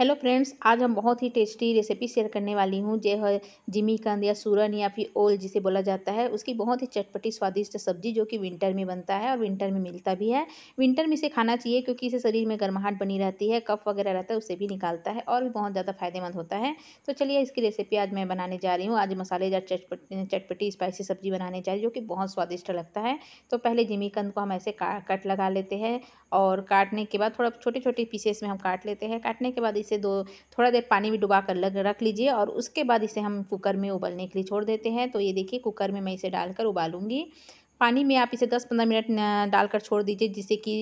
hello friends आज हम बहुत ही टेस्टी रेसिपी शेयर करने वाली हूँ जो है जिमी कंद या सूरन या फिर ओल जिसे बोला जाता है उसकी बहुत ही चटपटी स्वादिष्ट सब्जी जो कि विंटर में बनता है और विंटर में मिलता भी है विंटर में इसे खाना चाहिए क्योंकि इसे शरीर में गर्माहट बनी रहती है कफ वगैरह रहता है उसे भी निकालता है और भी बहुत ज़्यादा फायदेमंद होता है तो चलिए इसकी रेसिपी आज मैं बनाने जा रही हूँ आज मसालेदार चटपटी चटपटी स्पाइसी सब्जी बनाने जा रही हूँ जो कि बहुत स्वादिष्ट लगता है तो पहले जिमी कंद को हम ऐसे कट लगा लेते हैं और काटने के बाद थोड़ा छोटे छोटे पीसेस में हम काट लेते हैं काटने के बाद इसे दो थोड़ा देर पानी में डुबा कर लग रख लीजिए और उसके बाद इसे हम कुकर में उबलने के लिए छोड़ देते हैं तो ये देखिए कुकर में मैं इसे डालकर उबालूँगी पानी में आप इसे 10-15 मिनट डालकर छोड़ दीजिए जिससे कि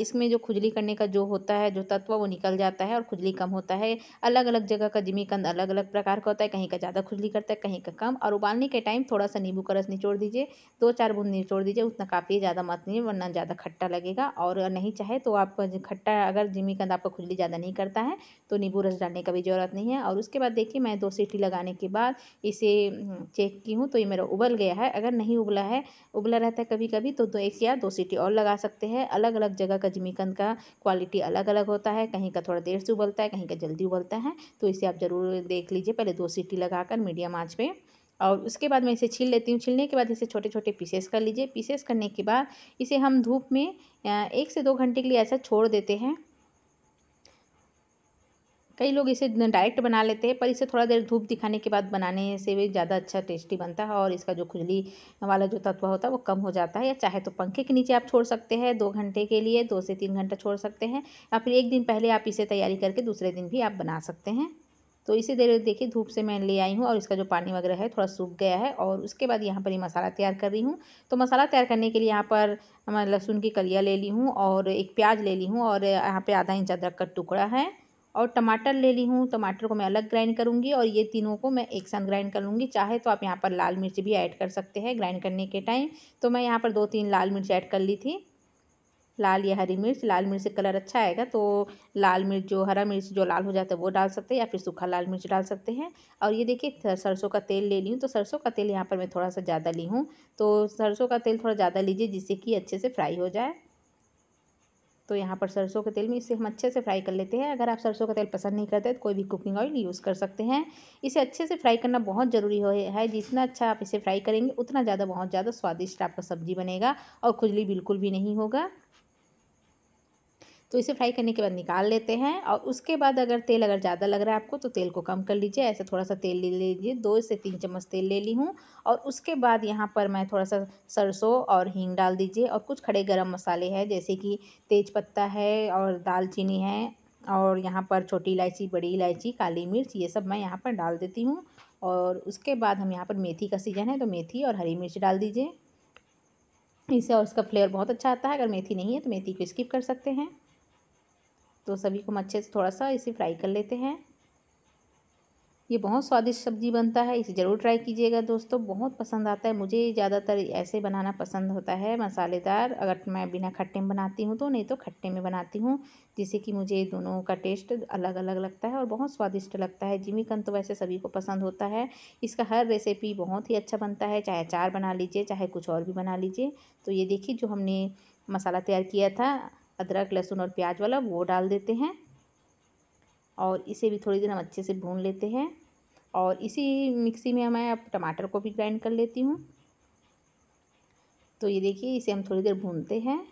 इसमें जो खुजली करने का जो होता है जो तत्व वो निकल जाता है और खुजली कम होता है अलग अलग जगह का जिमीकंद अलग अलग प्रकार का होता है कहीं का ज़्यादा खुजली करता है कहीं का कम और उबालने के टाइम थोड़ा सा नींबू का रस निचोड़ दीजिए दो चार बूंद निचोड़ दीजिए उतना काफ़ी ज़्यादा मत नहीं वरना ज़्यादा खट्टा लगेगा और नहीं चाहे तो आप खट्टा अगर जिमीकंद आपका खुजली ज़्यादा नहीं करता है तो नींबू रस डालने का भी ज़रूरत नहीं है और उसके बाद देखिए मैं दो सीटी लगाने के बाद इसे चेक की हूँ तो ये मेरा उबल गया है अगर नहीं उबला है उबला रहता है कभी कभी तो दो एक या दो सीटी और लगा सकते हैं अलग अलग जगह का जिमीकंद का क्वालिटी अलग अलग होता है कहीं का थोड़ा देर से उबलता है कहीं का जल्दी उबलता है तो इसे आप ज़रूर देख लीजिए पहले दो सीटी लगाकर मीडियम आँच पर और उसके बाद मैं इसे छील लेती हूँ छीलने के बाद इसे छोटे छोटे पीसेस कर लीजिए पीसेस करने के बाद इसे हम धूप में एक से दो घंटे के लिए ऐसा छोड़ देते हैं कई लोग इसे डायरेक्ट बना लेते हैं पर इसे थोड़ा देर धूप दिखाने के बाद बनाने से भी ज़्यादा अच्छा टेस्टी बनता है और इसका जो खुजली वाला जो तत्व होता है वो कम हो जाता है या चाहे तो पंखे के नीचे आप छोड़ सकते हैं दो घंटे के लिए दो से तीन घंटा छोड़ सकते हैं या फिर एक दिन पहले आप इसे तैयारी करके दूसरे दिन भी आप बना सकते हैं तो इसी देर देखिए धूप से मैं ले आई हूँ और इसका जो पानी वगैरह है थोड़ा सूख गया है और उसके बाद यहाँ पर ये मसाला तैयार कर रही हूँ तो मसाला तैयार करने के लिए यहाँ पर मैं लहसुन की कलिया ले ली हूँ और एक प्याज ले ली हूँ और यहाँ पर आधा इंच अदरक का टुकड़ा है और टमाटर ले ली हूँ टमाटर को मैं अलग ग्राइंड करूँगी और ये तीनों को मैं एक साथ ग्राइंड कर लूँगी चाहे तो आप यहाँ पर लाल मिर्च भी ऐड कर सकते हैं ग्राइंड करने के टाइम तो मैं यहाँ पर दो तीन लाल मिर्च ऐड कर ली थी लाल या हरी मिर्च लाल मिर्च से कलर अच्छा आएगा तो लाल मिर्च जो हरा मिर्च जो लाल हो जाता है वो डाल सकते हैं या फिर सूखा लाल मिर्च डाल सकते हैं और ये देखिए सरसों का तेल ले ली हूँ तो सरसों का तेल यहाँ पर मैं थोड़ा सा ज़्यादा ली हूँ तो सरसों का तेल थोड़ा ज़्यादा लीजिए जिससे कि अच्छे से फ्राई हो जाए तो यहाँ पर सरसों के तेल में इसे हम अच्छे से फ्राई कर लेते हैं अगर आप सरसों का तेल पसंद नहीं करते तो कोई भी कुकिंग ऑयल यूज़ कर सकते हैं इसे अच्छे से फ्राई करना बहुत ज़रूरी है जितना अच्छा आप इसे फ्राई करेंगे उतना ज़्यादा बहुत ज़्यादा स्वादिष्ट आपका सब्जी बनेगा और खुजली बिल्कुल भी नहीं होगा तो इसे फ्राई करने के बाद निकाल लेते हैं और उसके बाद अगर तेल अगर ज़्यादा लग रहा है आपको तो तेल को कम कर लीजिए ऐसे थोड़ा सा तेल ले लीजिए दो से तीन चम्मच तेल ले ली हूँ और उसके बाद यहाँ पर मैं थोड़ा सा सरसों और हींग डाल दीजिए और कुछ खड़े गर्म मसाले हैं जैसे कि तेज है और दालचीनी है और यहाँ पर छोटी इलायची बड़ी इलायची काली मिर्च ये सब मैं यहाँ पर डाल देती हूँ और उसके बाद हम यहाँ पर मेथी का सीजन है तो मेथी और हरी मिर्च डाल दीजिए इससे और इसका फ्लेवर बहुत अच्छा आता है अगर मेथी नहीं है तो मेथी को स्किप कर सकते हैं तो सभी को हम अच्छे से थोड़ा सा इसे फ्राई कर लेते हैं ये बहुत स्वादिष्ट सब्ज़ी बनता है इसे ज़रूर ट्राई कीजिएगा दोस्तों बहुत पसंद आता है मुझे ज़्यादातर ऐसे बनाना पसंद होता है मसालेदार अगर मैं बिना खट्टे में बनाती हूँ तो नहीं तो खट्टे में बनाती हूँ जिससे कि मुझे दोनों का टेस्ट अलग अलग लगता है और बहुत स्वादिष्ट लगता है जिमी जिमीकन तो वैसे सभी को पसंद होता है इसका हर रेसिपी बहुत ही अच्छा बनता है चाहे अचार बना लीजिए चाहे कुछ और भी बना लीजिए तो ये देखिए जो हमने मसाला तैयार किया था अदरक लहसुन और प्याज वाला वो डाल देते हैं और इसे भी थोड़ी देर हम अच्छे से भून लेते हैं और इसी मिक्सी में मैं अब टमाटर को भी ग्राइंड कर लेती हूँ तो ये देखिए इसे हम थोड़ी देर भूनते हैं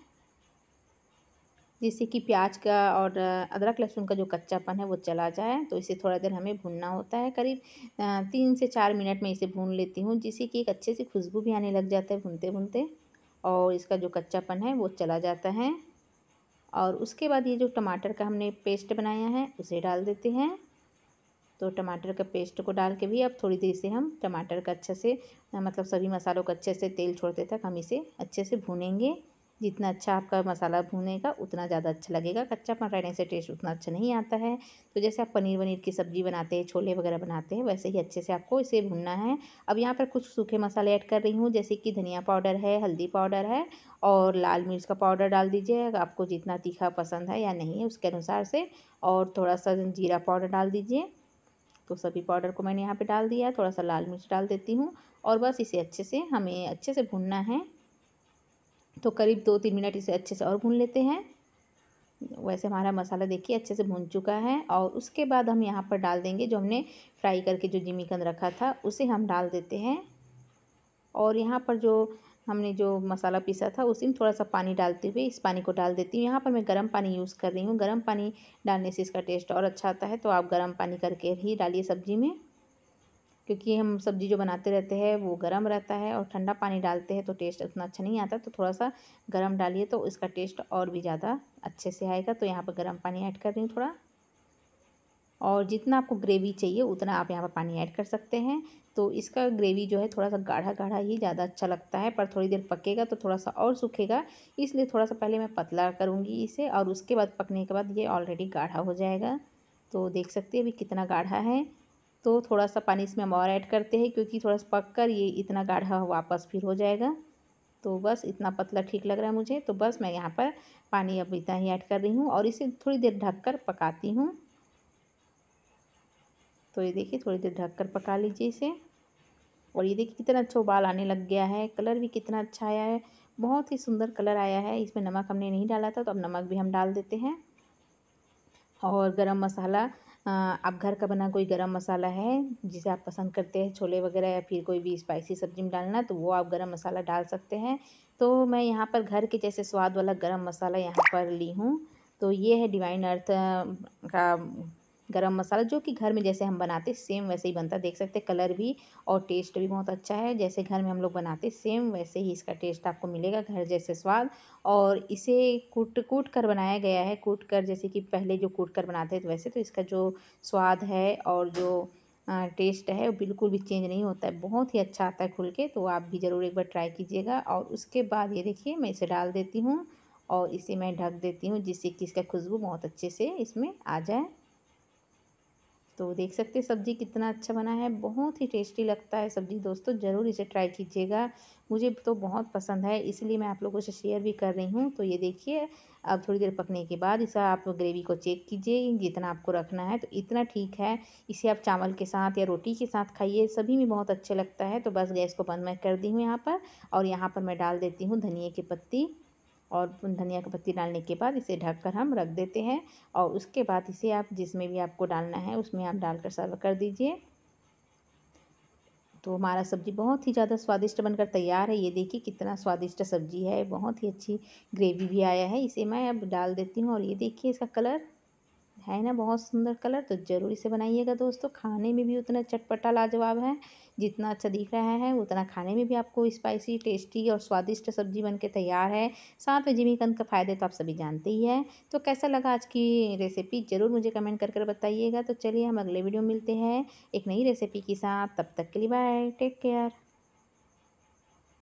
जिससे कि प्याज का और अदरक लहसुन का जो कच्चापन है वो चला जाए तो इसे थोड़ा देर हमें भूनना होता है करीब तीन से चार मिनट में इसे भून लेती हूँ जिससे कि एक अच्छे से खुशबू भी आने लग जाता है भूनते भूनते और इसका जो कच्चापन है वो चला जाता है और उसके बाद ये जो टमाटर का हमने पेस्ट बनाया है उसे डाल देते हैं तो टमाटर का पेस्ट को डाल के भी अब थोड़ी देर से हम टमाटर का अच्छे से मतलब सभी मसालों को अच्छे से तेल छोड़ते तक हम इसे अच्छे से भूनेंगे जितना अच्छा आपका मसाला भूनेगा उतना ज़्यादा अच्छा लगेगा कच्चा पन रहने से टेस्ट उतना अच्छा नहीं आता है तो जैसे आप पनीर वनीर की सब्ज़ी बनाते हैं छोले वगैरह बनाते हैं वैसे ही अच्छे से आपको इसे भूनना है अब यहाँ पर कुछ सूखे मसाले ऐड कर रही हूँ जैसे कि धनिया पाउडर है हल्दी पाउडर है और लाल मिर्च का पाउडर डाल दीजिए आपको जितना तीखा पसंद है या नहीं है उसके अनुसार से और थोड़ा सा जीरा पाउडर डाल दीजिए तो सभी पाउडर को मैंने यहाँ पे डाल दिया थोड़ा सा लाल मिर्च डाल देती हूँ और बस इसे अच्छे से हमें अच्छे से भूनना है तो करीब दो तीन मिनट इसे अच्छे से और भून लेते हैं वैसे हमारा मसाला देखिए अच्छे से भून चुका है और उसके बाद हम यहाँ पर डाल देंगे जो हमने फ्राई करके जो जिमीकंद रखा था उसे हम डाल देते हैं और यहाँ पर जो हमने जो मसाला पीसा था उसी में थोड़ा सा पानी डालते हुए इस पानी को डाल देती हूँ यहाँ पर मैं गर्म पानी यूज़ कर रही हूँ गर्म पानी डालने से इसका टेस्ट और अच्छा आता है तो आप गर्म पानी करके ही डालिए सब्ज़ी में क्योंकि हम सब्ज़ी जो बनाते रहते हैं वो गर्म रहता है और ठंडा पानी डालते हैं तो टेस्ट उतना अच्छा नहीं आता तो थोड़ा सा गर्म डालिए तो इसका टेस्ट और भी ज़्यादा अच्छे से आएगा तो यहाँ पर गर्म पानी ऐड कर रही हूँ थोड़ा और जितना आपको ग्रेवी चाहिए उतना आप यहाँ पर पानी ऐड कर सकते हैं तो इसका ग्रेवी जो है थोड़ा सा गाढ़ा गाढ़ा ही ज़्यादा अच्छा लगता है पर थोड़ी देर पकेगा तो थोड़ा सा और सूखेगा इसलिए थोड़ा सा पहले मैं पतला करूँगी इसे और उसके बाद पकने के बाद ये ऑलरेडी गाढ़ा हो जाएगा तो देख सकते हैं अभी कितना गाढ़ा है तो थोड़ा सा पानी इसमें हम और ऐड करते हैं क्योंकि थोड़ा सा पक कर ये इतना गाढ़ा वापस फिर हो जाएगा तो बस इतना पतला ठीक लग रहा है मुझे तो बस मैं यहाँ पर पानी अब इतना ही ऐड कर रही हूँ और इसे थोड़ी देर ढक कर पकाती हूँ तो ये देखिए थोड़ी देर ढक कर पका लीजिए इसे और ये देखिए कितना अच्छा उबाल आने लग गया है कलर भी कितना अच्छा आया है बहुत ही सुंदर कलर आया है इसमें नमक हमने नहीं डाला था तो अब नमक भी हम डाल देते हैं और गरम मसाला आप घर का बना कोई गरम मसाला है जिसे आप पसंद करते हैं छोले वगैरह या फिर कोई भी स्पाइसी सब्जी में डालना तो वो आप गरम मसाला डाल सकते हैं तो मैं यहाँ पर घर के जैसे स्वाद वाला गरम मसाला यहाँ पर ली हूँ तो ये है डिवाइन अर्थ का गरम मसाला जो कि घर में जैसे हम बनाते सेम वैसे ही बनता देख सकते कलर भी और टेस्ट भी बहुत अच्छा है जैसे घर में हम लोग बनाते सेम वैसे ही इसका टेस्ट आपको मिलेगा घर जैसे स्वाद और इसे कूट कूट कर बनाया गया है कूट कर जैसे कि पहले जो कूट कर बनाते थे वैसे तो इसका जो स्वाद है और जो टेस्ट है वो बिल्कुल भी चेंज नहीं होता है बहुत ही अच्छा आता है खुल के तो आप भी ज़रूर एक बार ट्राई कीजिएगा और उसके बाद ये देखिए मैं इसे डाल देती हूँ और इसे मैं ढक देती हूँ जिससे कि इसका खुशबू बहुत अच्छे से इसमें आ जाए तो देख सकते सब्ज़ी कितना अच्छा बना है बहुत ही टेस्टी लगता है सब्ज़ी दोस्तों ज़रूर इसे ट्राई कीजिएगा मुझे तो बहुत पसंद है इसलिए मैं आप लोगों से शेयर भी कर रही हूँ तो ये देखिए अब थोड़ी देर पकने के बाद इसे आप ग्रेवी को चेक कीजिए जितना आपको रखना है तो इतना ठीक है इसे आप चावल के साथ या रोटी के साथ खाइए सभी में बहुत अच्छा लगता है तो बस गैस को बंद मैं कर दी हूँ यहाँ पर और यहाँ पर मैं डाल देती हूँ धनिए की पत्ती और धनिया का पत्ती डालने के बाद इसे ढककर हम रख देते हैं और उसके बाद इसे आप जिसमें भी आपको डालना है उसमें आप डालकर सर्व कर दीजिए तो हमारा सब्ज़ी बहुत ही ज़्यादा स्वादिष्ट बनकर तैयार है ये देखिए कितना स्वादिष्ट सब्ज़ी है बहुत ही अच्छी ग्रेवी भी आया है इसे मैं अब डाल देती हूँ और ये देखिए इसका कलर है ना बहुत सुंदर कलर तो ज़रूर इसे बनाइएगा दोस्तों खाने में भी उतना चटपटा लाजवाब है जितना अच्छा दिख रहा है उतना खाने में भी आपको स्पाइसी टेस्टी और स्वादिष्ट सब्जी बन के तैयार है साथ में जिमीकंद का फ़ायदे तो आप सभी जानते ही है तो कैसा लगा आज की रेसिपी ज़रूर मुझे कमेंट कर कर बताइएगा तो चलिए हम अगले वीडियो मिलते हैं एक नई रेसिपी के साथ तब तक के लिए बाय टेक केयर